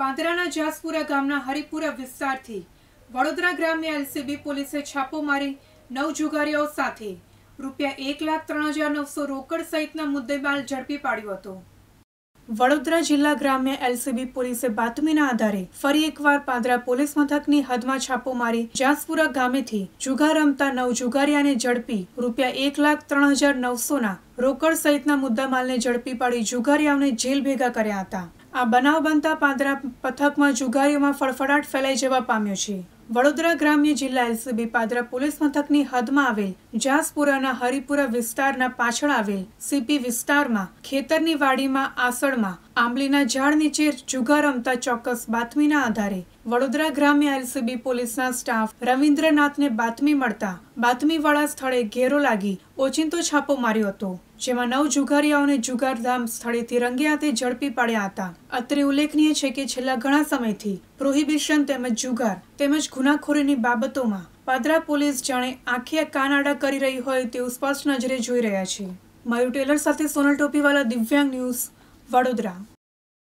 પાંદરાના જાસપુરા ગામના હરિપુરા વિસ્તારથી વડોદરા ગ્રામ્ય એલસીબી પોલીસે છાપો મારી નવ જુગારીઓ સાથે રૂપિયા એક લાખ ત્રણ હજાર નવસો રોકડ સહિતના મુદ્દેમાલ ઝડપી પાડ્યો હતો વડોદરા જિલ્લા ગ્રામ્ય એલસીબી પોલીસે બાતમીના આધારે ફરી એકવાર પાંદરા પોલીસ મથકની હદમાં છાપો મારી જાસપુરા ગામેથી જુગાર રમતા નવ જુગારિયાને ઝડપી રૂપિયા એક લાખ ત્રણ હજાર નવસોના રોકડ સહિતના મુદ્દામાલને ઝડપી પાડી જુગારિયાઓને જેલ ભેગા કર્યા હતા આ બનાવ બનતા પાંદરા પથકમાં જુગારીઓમાં ફળફડાટ ફેલાઈ જવા પામ્યો છે વડોદરા ગ્રામ્ય જિલ્લા એલસીબી પાદરા પોલીસ મથકની હદમાં આવેલ જાસપુરાના હરિપુરા વિસ્તારના પાછળ આવેલ સીપી વિસ્તારમાં ખેતરની વાડીમાં આસળમાં આંબલીના ઝાડ નીચે જુગાર રમતા ચોક્કસ બાતમીના આધારે વડોદરા ગ્રામ્ય એલસીબી પોલીસના સ્ટાફ રવિન્દ્રનાથને બાતમી મળતા બાતમીવાળા સ્થળે ઘેરો લાગી ઓચિંતો છાપો માર્યો હતો જેમાં નવ જુગારીયાઓને જુગારધામ સ્થળેથી રંગે હાથે ઝડપી પડ્યા હતા અત્રે ઉલ્લેખનીય છે કે છેલ્લા ઘણા સમયથી પ્રોહિબિશન તેમજ જુગાર તેમજ ગુનાખોરીની બાબતોમાં પાદરા પોલીસ જાણે આંખે કાનાડા કરી રહી હોય તેવું સ્પષ્ટ નજરે જોઈ રહ્યા છે મયુર ટેલર સાથે સોનલ ટોપીવાલા દિવ્યાંગ ન્યૂઝ વડોદરા